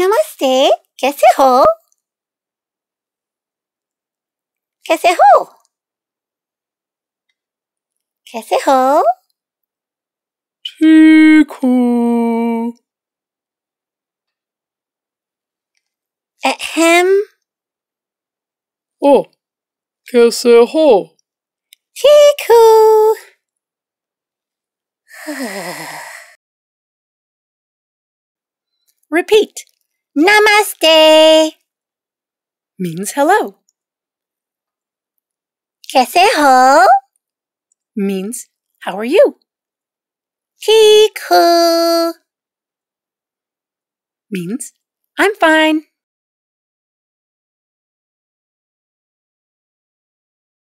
नमस्ते कैसे हो कैसे हो कैसे हो ठीक हूँ ओ कैसे हो ठीक हूँ Repeat. Namaste means hello. Kaise ho means how are you? Kiku means I'm fine.